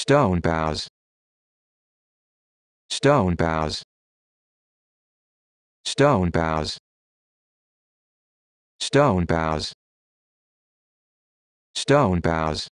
Stone bows. Stone bows. Stone bows. Stone bows. Stone bows.